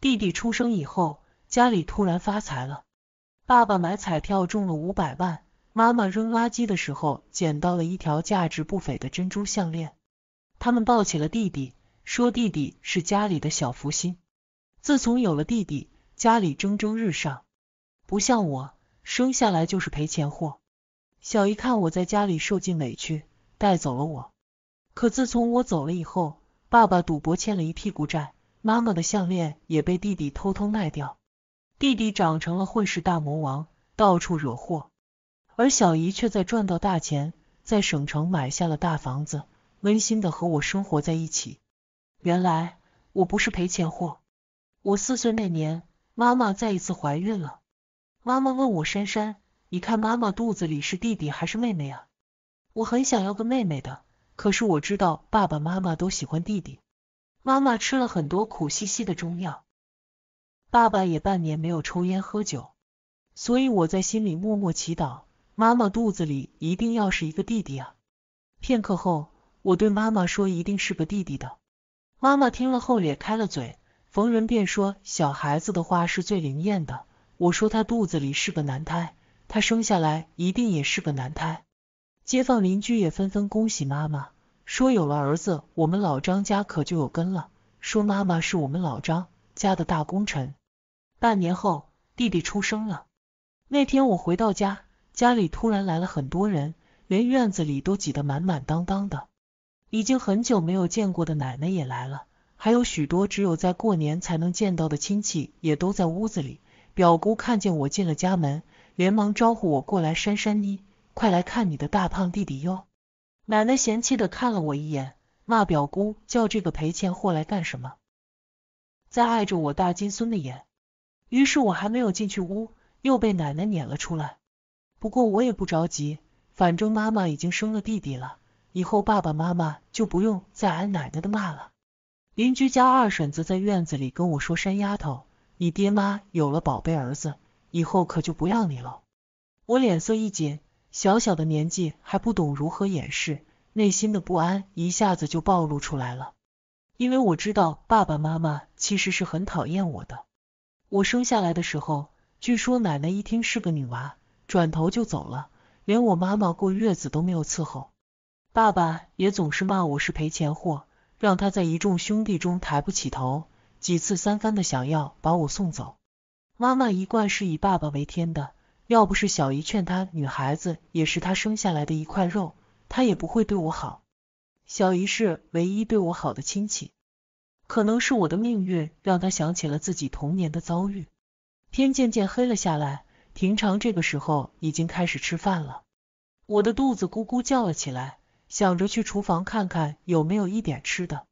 弟弟出生以后，家里突然发财了。爸爸买彩票中了五百万，妈妈扔垃圾的时候捡到了一条价值不菲的珍珠项链。他们抱起了弟弟，说弟弟是家里的小福星。自从有了弟弟，家里蒸蒸日上。不像我，生下来就是赔钱货。小姨看我在家里受尽委屈，带走了我。可自从我走了以后，爸爸赌博欠了一屁股债。妈妈的项链也被弟弟偷偷卖掉，弟弟长成了混世大魔王，到处惹祸，而小姨却在赚到大钱，在省城买下了大房子，温馨的和我生活在一起。原来我不是赔钱货。我四岁那年，妈妈再一次怀孕了，妈妈问我珊珊，你看妈妈肚子里是弟弟还是妹妹啊？我很想要个妹妹的，可是我知道爸爸妈妈都喜欢弟弟。妈妈吃了很多苦兮兮的中药，爸爸也半年没有抽烟喝酒，所以我在心里默默祈祷，妈妈肚子里一定要是一个弟弟啊！片刻后，我对妈妈说，一定是个弟弟的。妈妈听了后咧开了嘴，逢人便说小孩子的话是最灵验的。我说他肚子里是个男胎，他生下来一定也是个男胎。街坊邻居也纷纷恭喜妈妈。说有了儿子，我们老张家可就有根了。说妈妈是我们老张家的大功臣。半年后，弟弟出生了。那天我回到家，家里突然来了很多人，连院子里都挤得满满当当的。已经很久没有见过的奶奶也来了，还有许多只有在过年才能见到的亲戚也都在屋子里。表姑看见我进了家门，连忙招呼我过来：“珊珊妮，快来看你的大胖弟弟哟！”奶奶嫌弃的看了我一眼，骂表姑叫这个赔钱货来干什么，再碍着我大金孙的眼。于是我还没有进去屋，又被奶奶撵了出来。不过我也不着急，反正妈妈已经生了弟弟了，以后爸爸妈妈就不用再挨奶奶的骂了。邻居家二婶子在院子里跟我说：“山丫头，你爹妈有了宝贝儿子，以后可就不要你了。”我脸色一紧，小小的年纪还不懂如何掩饰。内心的不安一下子就暴露出来了，因为我知道爸爸妈妈其实是很讨厌我的。我生下来的时候，据说奶奶一听是个女娃，转头就走了，连我妈妈过月子都没有伺候。爸爸也总是骂我是赔钱货，让他在一众兄弟中抬不起头，几次三番的想要把我送走。妈妈一贯是以爸爸为天的，要不是小姨劝她，女孩子也是她生下来的一块肉。他也不会对我好，小姨是唯一对我好的亲戚，可能是我的命运让他想起了自己童年的遭遇。天渐渐黑了下来，平常这个时候已经开始吃饭了，我的肚子咕咕叫了起来，想着去厨房看看有没有一点吃的。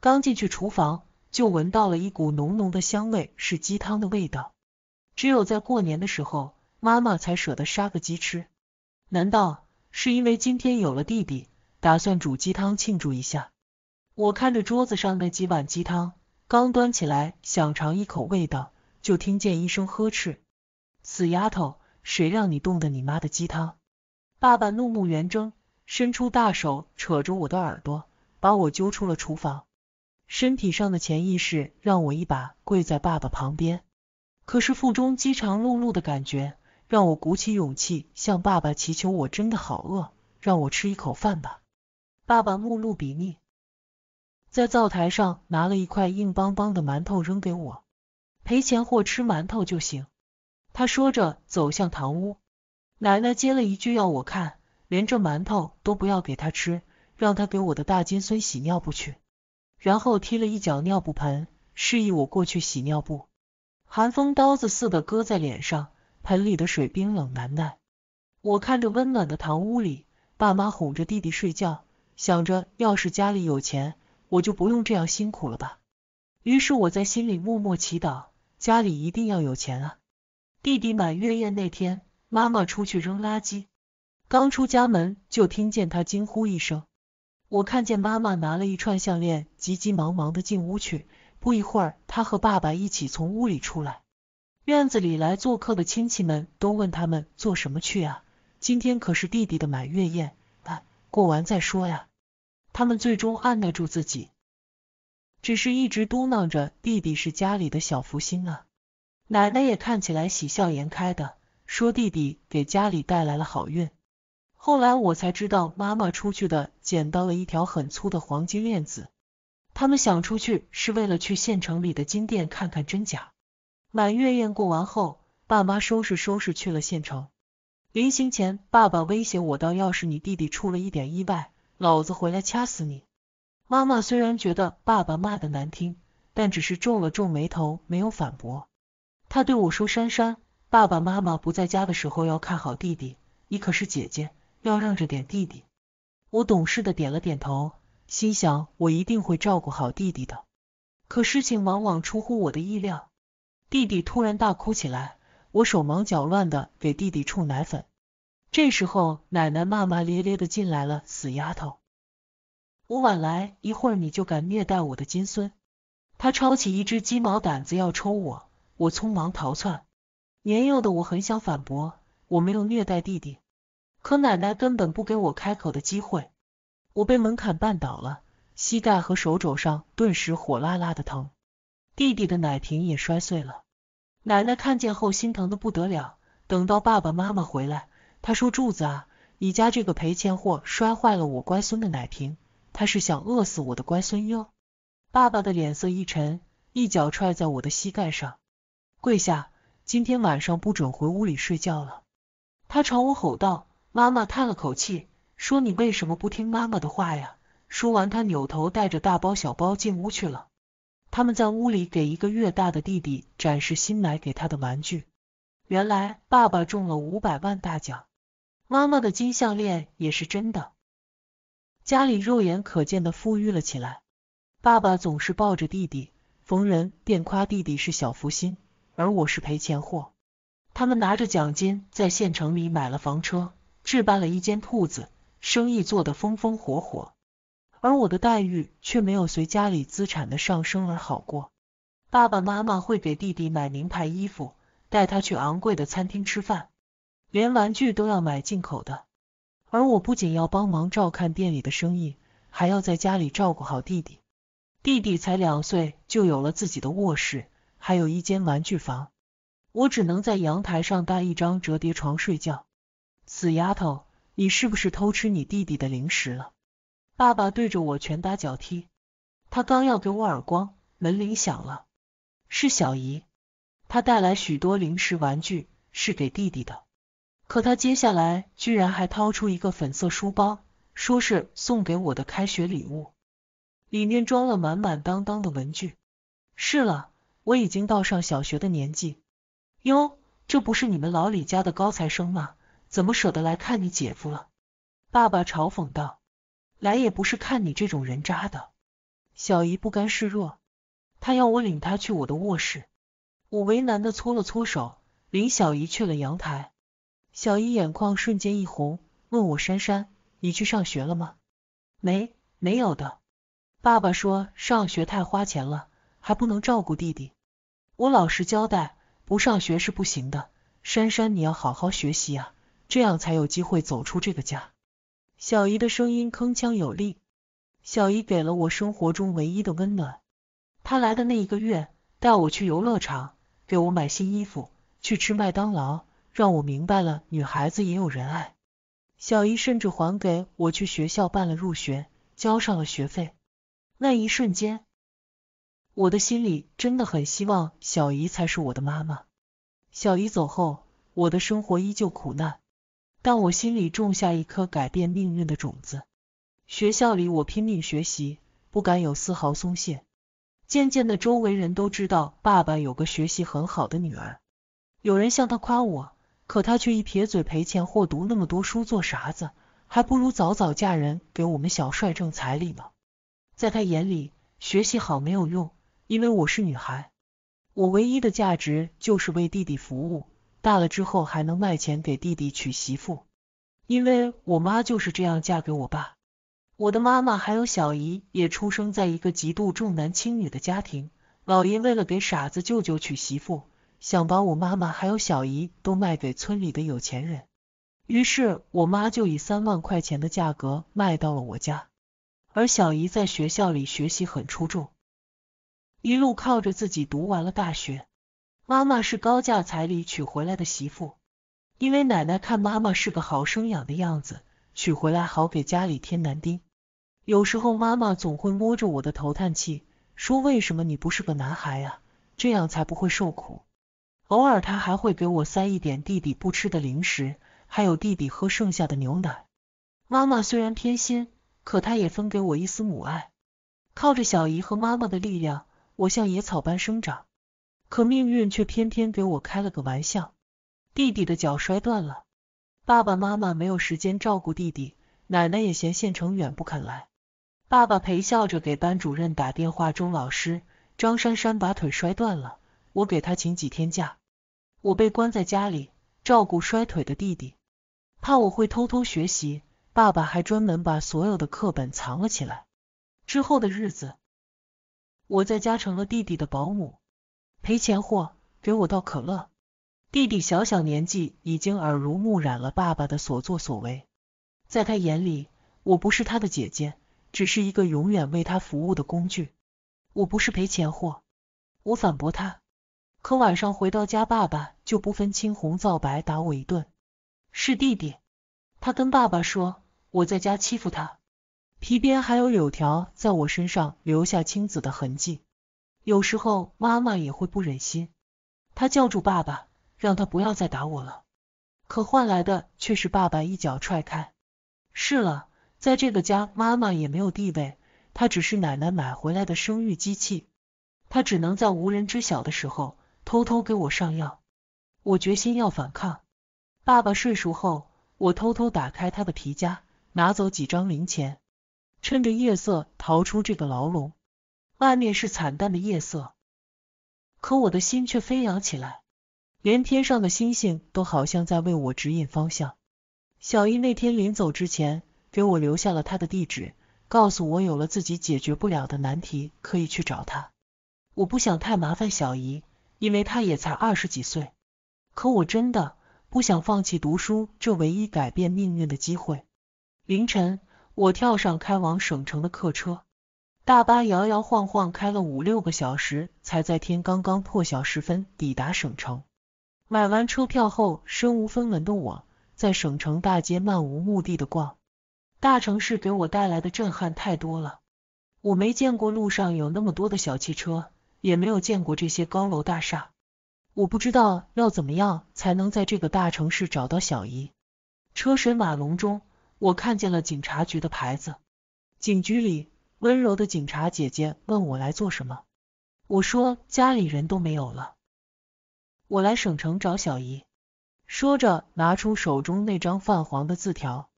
刚进去厨房，就闻到了一股浓浓的香味，是鸡汤的味道。只有在过年的时候，妈妈才舍得杀个鸡吃，难道？是因为今天有了弟弟，打算煮鸡汤庆祝一下。我看着桌子上那几碗鸡汤，刚端起来想尝一口味道，就听见一声呵斥：“死丫头，谁让你动的你妈的鸡汤？”爸爸怒目圆睁，伸出大手扯住我的耳朵，把我揪出了厨房。身体上的潜意识让我一把跪在爸爸旁边，可是腹中饥肠辘辘的感觉。让我鼓起勇气向爸爸祈求，我真的好饿，让我吃一口饭吧。爸爸目露鄙睨，在灶台上拿了一块硬邦邦的馒头扔给我，赔钱或吃馒头就行。他说着走向堂屋，奶奶接了一句，要我看，连这馒头都不要给他吃，让他给我的大金孙洗尿布去，然后踢了一脚尿布盆，示意我过去洗尿布。寒风刀子似的割在脸上。盆里的水冰冷难耐，我看着温暖的堂屋里，爸妈哄着弟弟睡觉，想着要是家里有钱，我就不用这样辛苦了吧。于是我在心里默默祈祷，家里一定要有钱啊。弟弟满月宴那天，妈妈出去扔垃圾，刚出家门就听见她惊呼一声，我看见妈妈拿了一串项链，急急忙忙的进屋去，不一会儿她和爸爸一起从屋里出来。院子里来做客的亲戚们都问他们做什么去啊？今天可是弟弟的满月宴，啊，过完再说呀。他们最终按耐住自己，只是一直嘟囔着弟弟是家里的小福星啊。奶奶也看起来喜笑颜开的，说弟弟给家里带来了好运。后来我才知道，妈妈出去的捡到了一条很粗的黄金链子，他们想出去是为了去县城里的金店看看真假。满月宴过完后，爸妈收拾收拾去了县城。临行前，爸爸威胁我道：“要是你弟弟出了一点意外，老子回来掐死你。”妈妈虽然觉得爸爸骂的难听，但只是皱了皱眉头，没有反驳。他对我说：“珊珊，爸爸妈妈不在家的时候要看好弟弟，你可是姐姐，要让着点弟弟。”我懂事的点了点头，心想我一定会照顾好弟弟的。可事情往往出乎我的意料。弟弟突然大哭起来，我手忙脚乱的给弟弟冲奶粉。这时候，奶奶骂骂咧咧的进来了：“死丫头，我晚来一会儿你就敢虐待我的金孙？”他抄起一只鸡毛掸子要抽我，我匆忙逃窜。年幼的我很想反驳，我没有虐待弟弟，可奶奶根本不给我开口的机会。我被门槛绊倒了，膝盖和手肘上顿时火辣辣的疼。弟弟的奶瓶也摔碎了，奶奶看见后心疼的不得了。等到爸爸妈妈回来，她说：“柱子啊，你家这个赔钱货摔坏了我乖孙的奶瓶，他是想饿死我的乖孙哟。”爸爸的脸色一沉，一脚踹在我的膝盖上，跪下，今天晚上不准回屋里睡觉了。他朝我吼道。妈妈叹了口气，说：“你为什么不听妈妈的话呀？”说完，他扭头带着大包小包进屋去了。他们在屋里给一个月大的弟弟展示新买给他的玩具。原来爸爸中了五百万大奖，妈妈的金项链也是真的，家里肉眼可见的富裕了起来。爸爸总是抱着弟弟，逢人便夸弟弟是小福星，而我是赔钱货。他们拿着奖金在县城里买了房车，置办了一间铺子，生意做得风风火火。而我的待遇却没有随家里资产的上升而好过。爸爸妈妈会给弟弟买名牌衣服，带他去昂贵的餐厅吃饭，连玩具都要买进口的。而我不仅要帮忙照看店里的生意，还要在家里照顾好弟弟。弟弟才两岁就有了自己的卧室，还有一间玩具房，我只能在阳台上搭一张折叠床睡觉。死丫头，你是不是偷吃你弟弟的零食了？爸爸对着我拳打脚踢，他刚要给我耳光，门铃响了，是小姨，她带来许多零食玩具，是给弟弟的。可她接下来居然还掏出一个粉色书包，说是送给我的开学礼物，里面装了满满当当的文具。是了，我已经到上小学的年纪。哟，这不是你们老李家的高材生吗？怎么舍得来看你姐夫了？爸爸嘲讽道。来也不是看你这种人渣的，小姨不甘示弱，她要我领她去我的卧室，我为难的搓了搓手，领小姨去了阳台，小姨眼眶瞬间一红，问我珊珊，你去上学了吗？没，没有的，爸爸说上学太花钱了，还不能照顾弟弟，我老实交代，不上学是不行的，珊珊你要好好学习啊，这样才有机会走出这个家。小姨的声音铿锵有力，小姨给了我生活中唯一的温暖。她来的那一个月，带我去游乐场，给我买新衣服，去吃麦当劳，让我明白了女孩子也有人爱。小姨甚至还给我去学校办了入学，交上了学费。那一瞬间，我的心里真的很希望小姨才是我的妈妈。小姨走后，我的生活依旧苦难。但我心里种下一颗改变命运的种子。学校里，我拼命学习，不敢有丝毫松懈。渐渐的，周围人都知道爸爸有个学习很好的女儿。有人向他夸我，可他却一撇嘴，赔钱或读那么多书做啥子？还不如早早嫁人，给我们小帅挣彩礼呢。在他眼里，学习好没有用，因为我是女孩，我唯一的价值就是为弟弟服务。大了之后还能卖钱给弟弟娶媳妇，因为我妈就是这样嫁给我爸。我的妈妈还有小姨也出生在一个极度重男轻女的家庭，老爷为了给傻子舅舅娶媳妇，想把我妈妈还有小姨都卖给村里的有钱人，于是我妈就以三万块钱的价格卖到了我家，而小姨在学校里学习很出众，一路靠着自己读完了大学。妈妈是高价彩礼娶回来的媳妇，因为奶奶看妈妈是个好生养的样子，娶回来好给家里添男丁。有时候妈妈总会摸着我的头叹气，说为什么你不是个男孩呀，这样才不会受苦。偶尔她还会给我塞一点弟弟不吃的零食，还有弟弟喝剩下的牛奶。妈妈虽然偏心，可她也分给我一丝母爱。靠着小姨和妈妈的力量，我像野草般生长。可命运却偏偏给我开了个玩笑，弟弟的脚摔断了，爸爸妈妈没有时间照顾弟弟，奶奶也嫌县城远不肯来。爸爸陪笑着给班主任打电话，钟老师，张珊珊把腿摔断了，我给她请几天假。我被关在家里，照顾摔腿的弟弟，怕我会偷偷学习，爸爸还专门把所有的课本藏了起来。之后的日子，我在家成了弟弟的保姆。赔钱货，给我倒可乐。弟弟小小年纪已经耳濡目染了爸爸的所作所为，在他眼里，我不是他的姐姐，只是一个永远为他服务的工具。我不是赔钱货，我反驳他。可晚上回到家，爸爸就不分青红皂白打我一顿。是弟弟，他跟爸爸说我在家欺负他，皮鞭还有柳条在我身上留下青紫的痕迹。有时候妈妈也会不忍心，她叫住爸爸，让他不要再打我了，可换来的却是爸爸一脚踹开。是了，在这个家，妈妈也没有地位，她只是奶奶买回来的生育机器，她只能在无人知晓的时候偷偷给我上药。我决心要反抗。爸爸睡熟后，我偷偷打开他的皮夹，拿走几张零钱，趁着夜色逃出这个牢笼。外面是惨淡的夜色，可我的心却飞扬起来，连天上的星星都好像在为我指引方向。小姨那天临走之前，给我留下了她的地址，告诉我有了自己解决不了的难题，可以去找她。我不想太麻烦小姨，因为她也才二十几岁，可我真的不想放弃读书这唯一改变命运的机会。凌晨，我跳上开往省城的客车。大巴摇摇晃晃开了五六个小时，才在天刚刚破晓时分抵达省城。买完车票后，身无分文的我，在省城大街漫无目的的逛。大城市给我带来的震撼太多了，我没见过路上有那么多的小汽车，也没有见过这些高楼大厦。我不知道要怎么样才能在这个大城市找到小姨。车水马龙中，我看见了警察局的牌子。警局里。温柔的警察姐姐问我来做什么，我说家里人都没有了，我来省城找小姨。说着拿出手中那张泛黄的字条，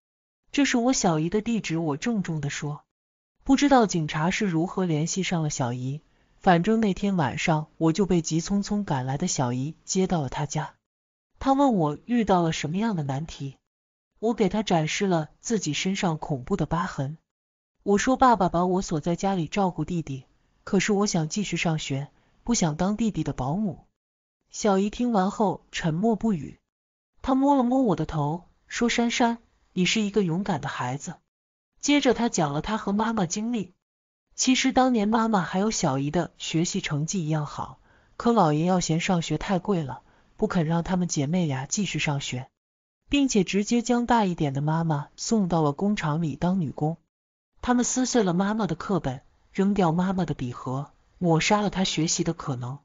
这是我小姨的地址。我郑重的说，不知道警察是如何联系上了小姨，反正那天晚上我就被急匆匆赶来的小姨接到了她家。她问我遇到了什么样的难题，我给她展示了自己身上恐怖的疤痕。我说爸爸把我锁在家里照顾弟弟，可是我想继续上学，不想当弟弟的保姆。小姨听完后沉默不语，她摸了摸我的头，说：“珊珊，你是一个勇敢的孩子。”接着她讲了她和妈妈经历。其实当年妈妈还有小姨的学习成绩一样好，可姥爷要嫌上学太贵了，不肯让他们姐妹俩继续上学，并且直接将大一点的妈妈送到了工厂里当女工。他们撕碎了妈妈的课本，扔掉妈妈的笔盒，抹杀了她学习的可能。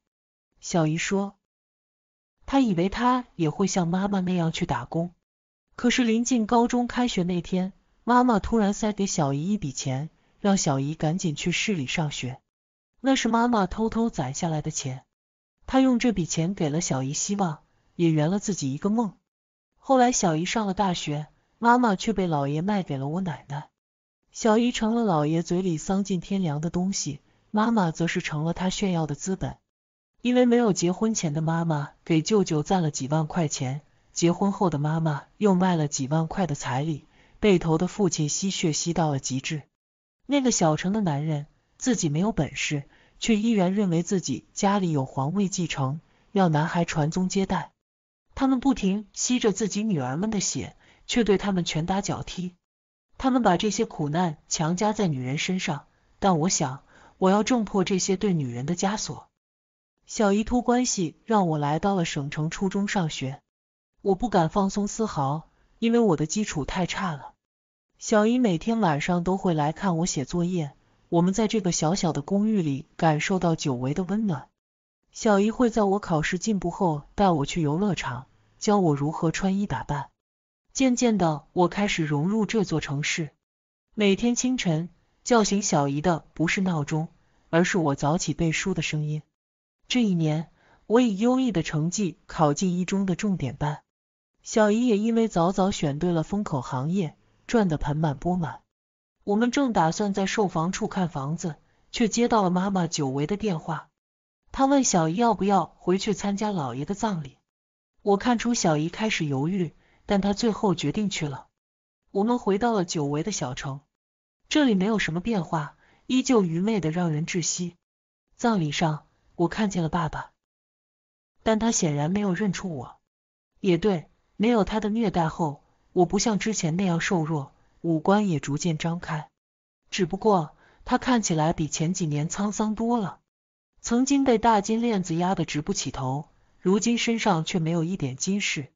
小姨说，她以为她也会像妈妈那样去打工，可是临近高中开学那天，妈妈突然塞给小姨一笔钱，让小姨赶紧去市里上学。那是妈妈偷偷攒下来的钱，她用这笔钱给了小姨希望，也圆了自己一个梦。后来小姨上了大学，妈妈却被姥爷卖给了我奶奶。小姨成了老爷嘴里丧尽天良的东西，妈妈则是成了他炫耀的资本。因为没有结婚前的妈妈给舅舅攒了几万块钱，结婚后的妈妈又卖了几万块的彩礼，被头的父亲吸血吸到了极致。那个小城的男人自己没有本事，却依然认为自己家里有皇位继承，要男孩传宗接代。他们不停吸着自己女儿们的血，却对他们拳打脚踢。他们把这些苦难强加在女人身上，但我想，我要挣破这些对女人的枷锁。小姨托关系让我来到了省城初中上学，我不敢放松丝毫，因为我的基础太差了。小姨每天晚上都会来看我写作业，我们在这个小小的公寓里感受到久违的温暖。小姨会在我考试进步后带我去游乐场，教我如何穿衣打扮。渐渐的，我开始融入这座城市。每天清晨叫醒小姨的不是闹钟，而是我早起背书的声音。这一年，我以优异的成绩考进一中的重点班，小姨也因为早早选对了风口行业，赚得盆满钵满。我们正打算在售房处看房子，却接到了妈妈久违的电话。她问小姨要不要回去参加姥爷的葬礼。我看出小姨开始犹豫。但他最后决定去了。我们回到了久违的小城，这里没有什么变化，依旧愚昧的让人窒息。葬礼上，我看见了爸爸，但他显然没有认出我。也对，没有他的虐待后，我不像之前那样瘦弱，五官也逐渐张开。只不过他看起来比前几年沧桑多了。曾经被大金链子压得直不起头，如今身上却没有一点金饰。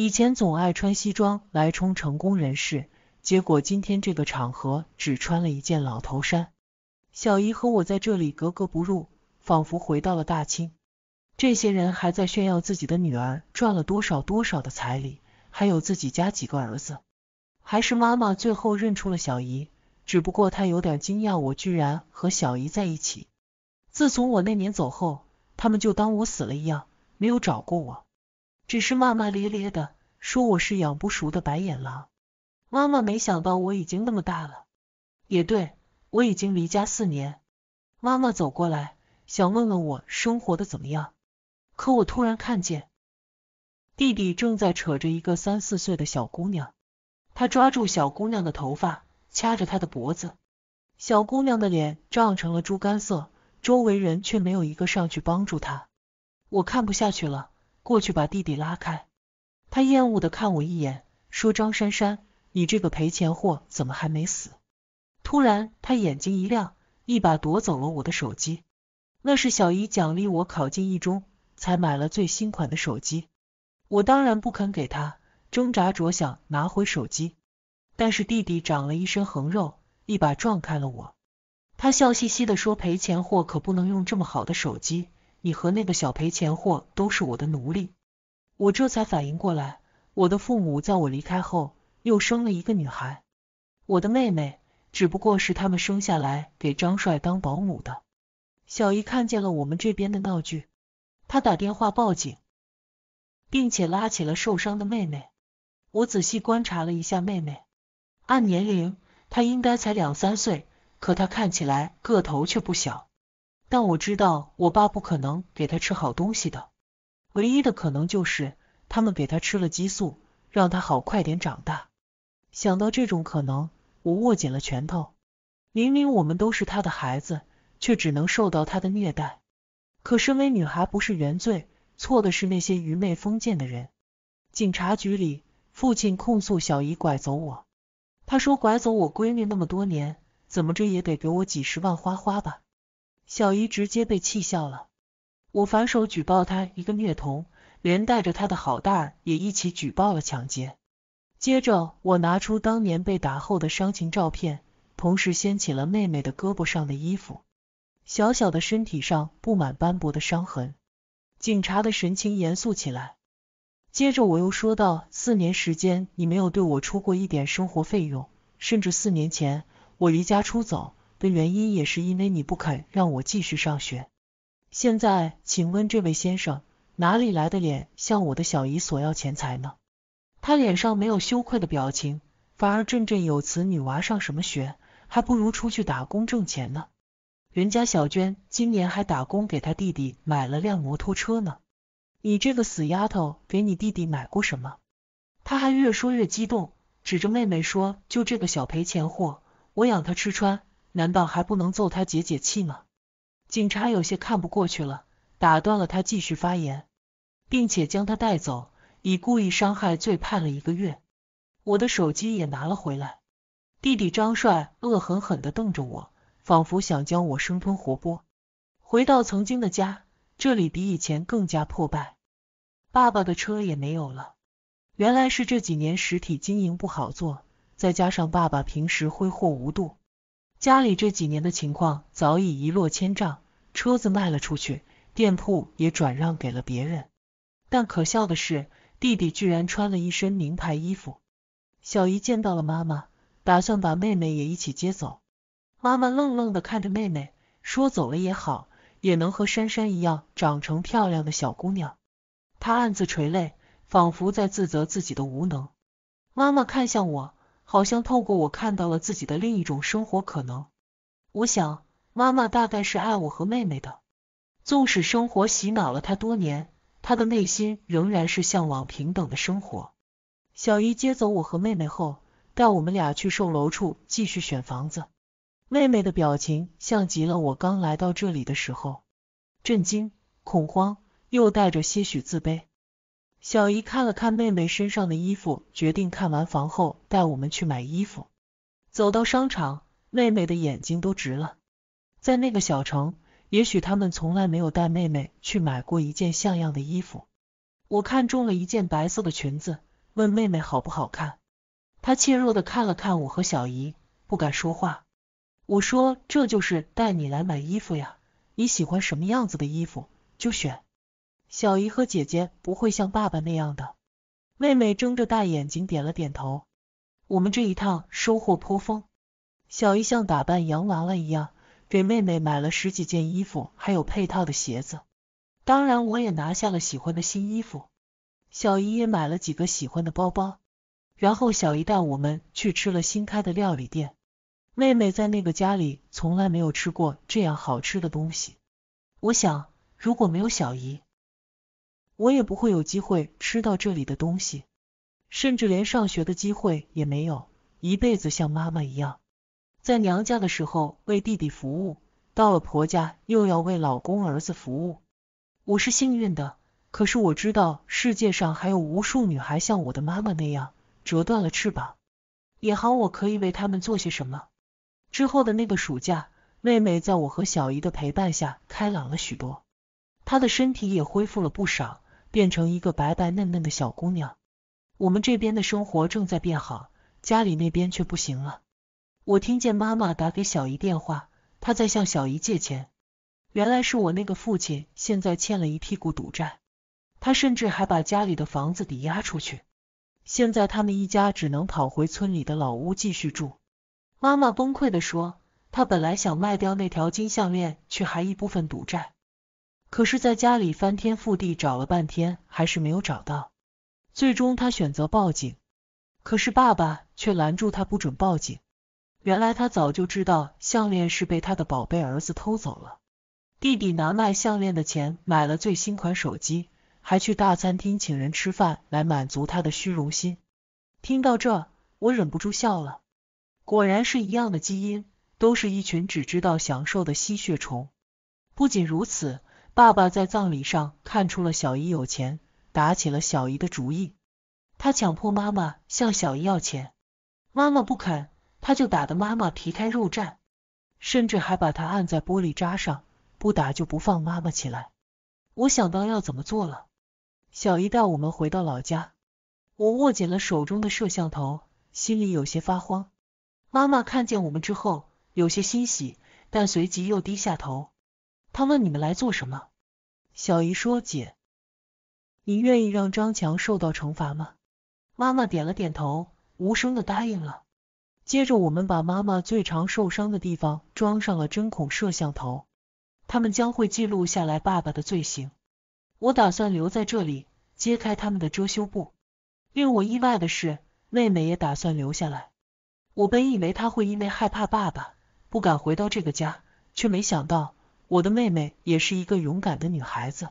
以前总爱穿西装来充成功人士，结果今天这个场合只穿了一件老头衫，小姨和我在这里格格不入，仿佛回到了大清。这些人还在炫耀自己的女儿赚了多少多少的彩礼，还有自己家几个儿子。还是妈妈最后认出了小姨，只不过她有点惊讶我居然和小姨在一起。自从我那年走后，他们就当我死了一样，没有找过我。只是骂骂咧咧的说我是养不熟的白眼狼。妈妈没想到我已经那么大了，也对，我已经离家四年。妈妈走过来想问问我生活的怎么样，可我突然看见弟弟正在扯着一个三四岁的小姑娘，他抓住小姑娘的头发，掐着她的脖子，小姑娘的脸涨成了猪肝色，周围人却没有一个上去帮助她。我看不下去了。过去把弟弟拉开，他厌恶的看我一眼，说：“张珊珊，你这个赔钱货怎么还没死？”突然他眼睛一亮，一把夺走了我的手机，那是小姨奖励我考进一中才买了最新款的手机，我当然不肯给他，挣扎着想拿回手机，但是弟弟长了一身横肉，一把撞开了我，他笑嘻嘻的说：“赔钱货可不能用这么好的手机。”你和那个小赔钱货都是我的奴隶。我这才反应过来，我的父母在我离开后又生了一个女孩，我的妹妹只不过是他们生下来给张帅当保姆的。小姨看见了我们这边的闹剧，她打电话报警，并且拉起了受伤的妹妹。我仔细观察了一下妹妹，按年龄她应该才两三岁，可她看起来个头却不小。但我知道我爸不可能给他吃好东西的，唯一的可能就是他们给他吃了激素，让他好快点长大。想到这种可能，我握紧了拳头。明明我们都是他的孩子，却只能受到他的虐待。可身为女孩不是原罪，错的是那些愚昧封建的人。警察局里，父亲控诉小姨拐走我，他说拐走我闺女那么多年，怎么着也得给我几十万花花吧。小姨直接被气笑了，我反手举报他一个虐童，连带着他的好大儿也一起举报了抢劫。接着我拿出当年被打后的伤情照片，同时掀起了妹妹的胳膊上的衣服，小小的身体上布满斑驳的伤痕。警察的神情严肃起来。接着我又说到，四年时间你没有对我出过一点生活费用，甚至四年前我离家出走。的原因也是因为你不肯让我继续上学。现在，请问这位先生，哪里来的脸向我的小姨索要钱财呢？他脸上没有羞愧的表情，反而振振有词：“女娃上什么学，还不如出去打工挣钱呢。人家小娟今年还打工给他弟弟买了辆摩托车呢。你这个死丫头，给你弟弟买过什么？”他还越说越激动，指着妹妹说：“就这个小赔钱货，我养他吃穿。”难道还不能揍他解解气吗？警察有些看不过去了，打断了他继续发言，并且将他带走，以故意伤害罪判了一个月。我的手机也拿了回来。弟弟张帅恶狠狠地瞪着我，仿佛想将我生吞活剥。回到曾经的家，这里比以前更加破败，爸爸的车也没有了。原来是这几年实体经营不好做，再加上爸爸平时挥霍无度。家里这几年的情况早已一落千丈，车子卖了出去，店铺也转让给了别人。但可笑的是，弟弟居然穿了一身名牌衣服。小姨见到了妈妈，打算把妹妹也一起接走。妈妈愣愣的看着妹妹，说：“走了也好，也能和珊珊一样长成漂亮的小姑娘。”她暗自垂泪，仿佛在自责自己的无能。妈妈看向我。好像透过我看到了自己的另一种生活可能。我想，妈妈大概是爱我和妹妹的，纵使生活洗脑了她多年，她的内心仍然是向往平等的生活。小姨接走我和妹妹后，带我们俩去售楼处继续选房子。妹妹的表情像极了我刚来到这里的时候，震惊、恐慌，又带着些许自卑。小姨看了看妹妹身上的衣服，决定看完房后带我们去买衣服。走到商场，妹妹的眼睛都直了。在那个小城，也许他们从来没有带妹妹去买过一件像样的衣服。我看中了一件白色的裙子，问妹妹好不好看。她怯弱的看了看我和小姨，不敢说话。我说这就是带你来买衣服呀，你喜欢什么样子的衣服就选。小姨和姐姐不会像爸爸那样的。妹妹睁着大眼睛点了点头。我们这一趟收获颇丰。小姨像打扮洋娃娃一样，给妹妹买了十几件衣服，还有配套的鞋子。当然，我也拿下了喜欢的新衣服。小姨也买了几个喜欢的包包。然后小姨带我们去吃了新开的料理店。妹妹在那个家里从来没有吃过这样好吃的东西。我想，如果没有小姨，我也不会有机会吃到这里的东西，甚至连上学的机会也没有，一辈子像妈妈一样，在娘家的时候为弟弟服务，到了婆家又要为老公儿子服务。我是幸运的，可是我知道世界上还有无数女孩像我的妈妈那样折断了翅膀。也好，我可以为他们做些什么。之后的那个暑假，妹妹在我和小姨的陪伴下开朗了许多，她的身体也恢复了不少。变成一个白白嫩嫩的小姑娘。我们这边的生活正在变好，家里那边却不行了。我听见妈妈打给小姨电话，她在向小姨借钱。原来是我那个父亲现在欠了一屁股赌债，他甚至还把家里的房子抵押出去。现在他们一家只能跑回村里的老屋继续住。妈妈崩溃的说，她本来想卖掉那条金项链去还一部分赌债。可是，在家里翻天覆地找了半天，还是没有找到。最终，他选择报警，可是爸爸却拦住他，不准报警。原来，他早就知道项链是被他的宝贝儿子偷走了。弟弟拿卖项链的钱买了最新款手机，还去大餐厅请人吃饭，来满足他的虚荣心。听到这，我忍不住笑了。果然是一样的基因，都是一群只知道享受的吸血虫。不仅如此。爸爸在葬礼上看出了小姨有钱，打起了小姨的主意。他强迫妈妈向小姨要钱，妈妈不肯，他就打得妈妈皮开肉绽，甚至还把她按在玻璃渣上，不打就不放妈妈起来。我想到要怎么做了。小姨带我们回到老家，我握紧了手中的摄像头，心里有些发慌。妈妈看见我们之后，有些欣喜，但随即又低下头。他问你们来做什么？小姨说：“姐，你愿意让张强受到惩罚吗？”妈妈点了点头，无声的答应了。接着，我们把妈妈最常受伤的地方装上了针孔摄像头，他们将会记录下来爸爸的罪行。我打算留在这里，揭开他们的遮羞布。令我意外的是，妹妹也打算留下来。我本以为她会因为害怕爸爸，不敢回到这个家，却没想到。我的妹妹也是一个勇敢的女孩子。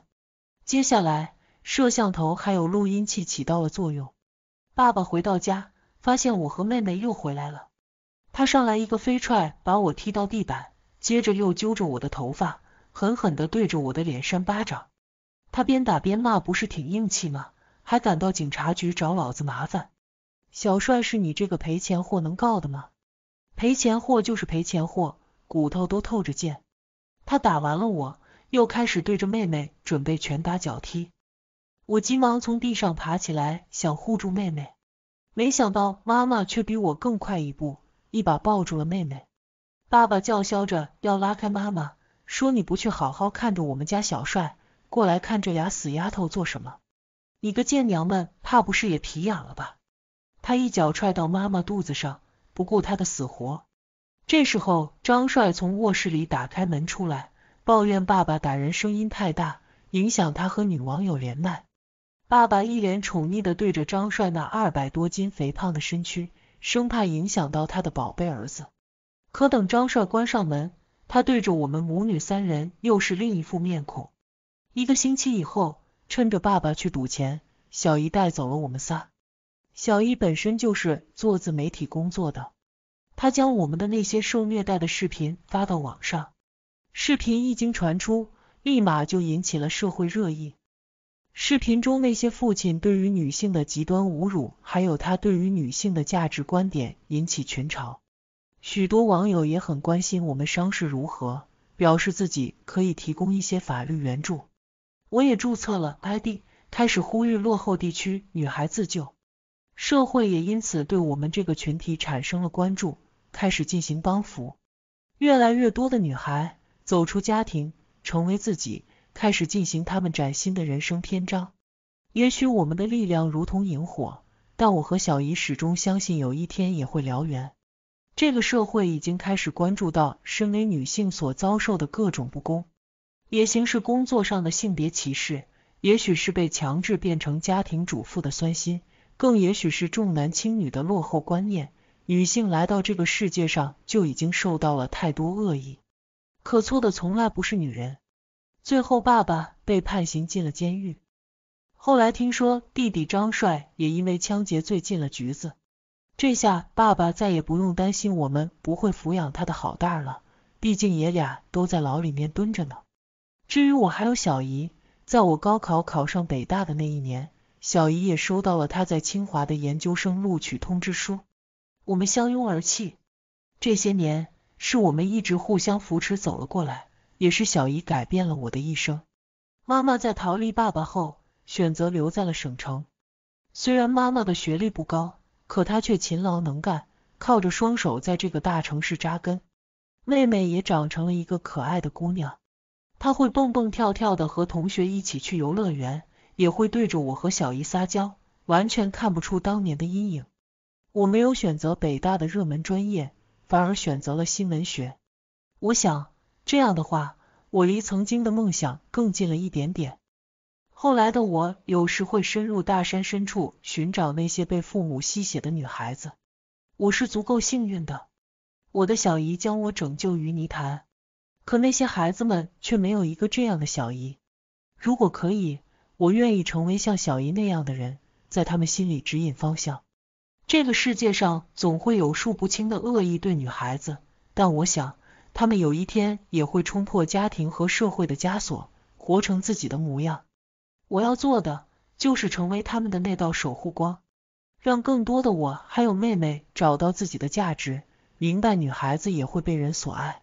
接下来，摄像头还有录音器起到了作用。爸爸回到家，发现我和妹妹又回来了。他上来一个飞踹，把我踢到地板，接着又揪着我的头发，狠狠地对着我的脸扇巴掌。他边打边骂，不是挺硬气吗？还敢到警察局找老子麻烦？小帅是你这个赔钱货能告的吗？赔钱货就是赔钱货，骨头都透着贱。他打完了，我又开始对着妹妹准备拳打脚踢。我急忙从地上爬起来，想护住妹妹，没想到妈妈却比我更快一步，一把抱住了妹妹。爸爸叫嚣着要拉开妈妈，说：“你不去好好看着我们家小帅，过来看这俩死丫头做什么？你个贱娘们，怕不是也皮痒了吧？”他一脚踹到妈妈肚子上，不顾她的死活。这时候，张帅从卧室里打开门出来，抱怨爸爸打人声音太大，影响他和女网友连麦。爸爸一脸宠溺的对着张帅那二百多斤肥胖的身躯，生怕影响到他的宝贝儿子。可等张帅关上门，他对着我们母女三人又是另一副面孔。一个星期以后，趁着爸爸去赌钱，小姨带走了我们仨。小姨本身就是做自媒体工作的。他将我们的那些受虐待的视频发到网上，视频一经传出，立马就引起了社会热议。视频中那些父亲对于女性的极端侮辱，还有他对于女性的价值观点，引起群嘲。许多网友也很关心我们伤势如何，表示自己可以提供一些法律援助。我也注册了 ID，开始呼吁落后地区女孩自救。社会也因此对我们这个群体产生了关注。开始进行帮扶，越来越多的女孩走出家庭，成为自己，开始进行他们崭新的人生篇章。也许我们的力量如同萤火，但我和小姨始终相信，有一天也会燎原。这个社会已经开始关注到身为女性所遭受的各种不公，也行是工作上的性别歧视，也许是被强制变成家庭主妇的酸心，更也许是重男轻女的落后观念。女性来到这个世界上就已经受到了太多恶意，可错的从来不是女人。最后，爸爸被判刑进了监狱。后来听说弟弟张帅也因为抢劫罪进了局子。这下爸爸再也不用担心我们不会抚养他的好大了，毕竟爷俩都在牢里面蹲着呢。至于我还有小姨，在我高考考上北大的那一年，小姨也收到了她在清华的研究生录取通知书。我们相拥而泣，这些年是我们一直互相扶持走了过来，也是小姨改变了我的一生。妈妈在逃离爸爸后，选择留在了省城。虽然妈妈的学历不高，可她却勤劳能干，靠着双手在这个大城市扎根。妹妹也长成了一个可爱的姑娘，她会蹦蹦跳跳的和同学一起去游乐园，也会对着我和小姨撒娇，完全看不出当年的阴影。我没有选择北大的热门专业，反而选择了新闻学。我想，这样的话，我离曾经的梦想更近了一点点。后来的我，有时会深入大山深处，寻找那些被父母吸血的女孩子。我是足够幸运的，我的小姨将我拯救于泥潭。可那些孩子们却没有一个这样的小姨。如果可以，我愿意成为像小姨那样的人，在他们心里指引方向。这个世界上总会有数不清的恶意对女孩子，但我想，她们有一天也会冲破家庭和社会的枷锁，活成自己的模样。我要做的就是成为他们的那道守护光，让更多的我还有妹妹找到自己的价值，明白女孩子也会被人所爱。